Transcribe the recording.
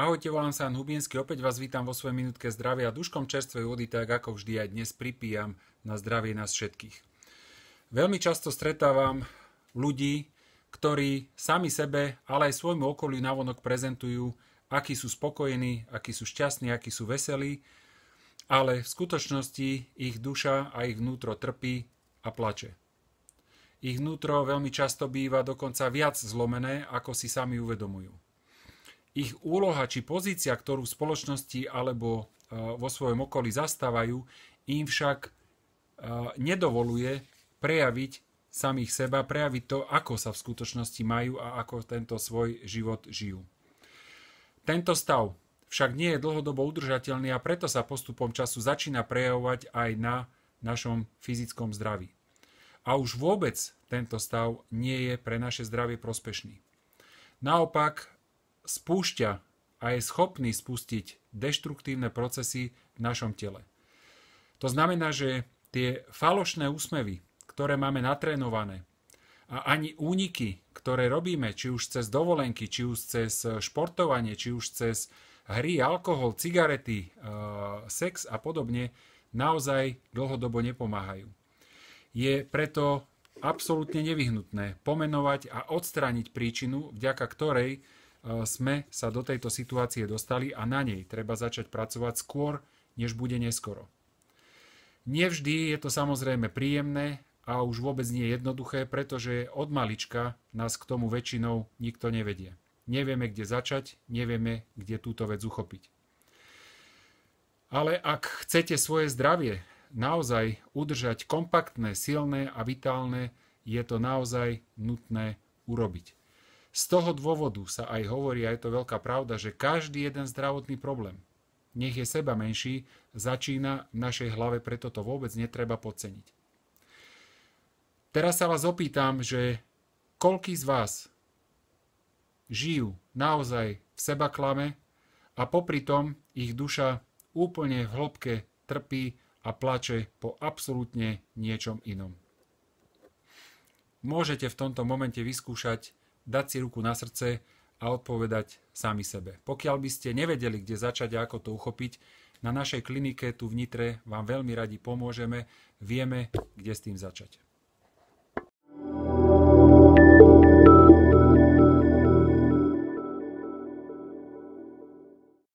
Ahojte, volám sa Jan Hubinsky, opäť vás vítam vo svojej minútke zdravia. Duškom čerstvej vody, tak ako vždy aj dnes, pripíjam na zdravie nás všetkých. Veľmi často stretávam ľudí, ktorí sami sebe, ale aj svojmu okoliu navonok prezentujú, akí sú spokojení, akí sú šťastní, akí sú veselí, ale v skutočnosti ich duša a ich vnútro trpí a plače. Ich vnútro veľmi často býva dokonca viac zlomené, ako si sami uvedomujú ich úloha či pozícia, ktorú v spoločnosti alebo e, vo svojom okolí zastávajú, im však e, nedovoluje prejaviť samých seba, prejaviť to, ako sa v skutočnosti majú a ako tento svoj život žijú. Tento stav však nie je dlhodobo udržateľný a preto sa postupom času začína prejavovať aj na našom fyzickom zdraví. A už vôbec tento stav nie je pre naše zdravie prospešný. Naopak, spúšťa a je schopný spustiť deštruktívne procesy v našom tele. To znamená, že tie falošné úsmevy, ktoré máme natrénované, a ani úniky, ktoré robíme, či už cez dovolenky, či už cez športovanie, či už cez hry, alkohol, cigarety, e, sex a podobne, naozaj dlhodobo nepomáhajú. Je preto absolútne nevyhnutné pomenovať a odstrániť príčinu, vďaka ktorej E, sme sa do tejto situácie dostali a na nej treba začať pracovať skôr, než bude neskoro. Nevždy je to samozrejme príjemné a už vôbec nie jednoduché, pretože od malička nás k tomu väčšinou nikto nevedie. Nevieme, kde začať, nevieme, kde túto vec uchopiť. Ale ak chcete svoje zdravie naozaj udržať kompaktné, silné a vitálne, je to naozaj nutné urobiť. Z toho dôvodu sa aj hovorí, a je to veľká pravda, že každý jeden zdravotný problém, nech je seba menší, začína v našej hlave, preto to vôbec netreba podceniť. Teraz sa vás opýtam, že koľký z vás žijú naozaj v seba klame a popri tom ich duša úplne v hĺbke trpí a plače po absolútne niečom inom. Môžete v tomto momente vyskúšať dať si ruku na srdce a odpovedať sami sebe. Pokiaľ by ste nevedeli, kde začať a ako to uchopiť, na našej klinike tu v Nitre vám veľmi radi pomôžeme, vieme, kde s tým začať.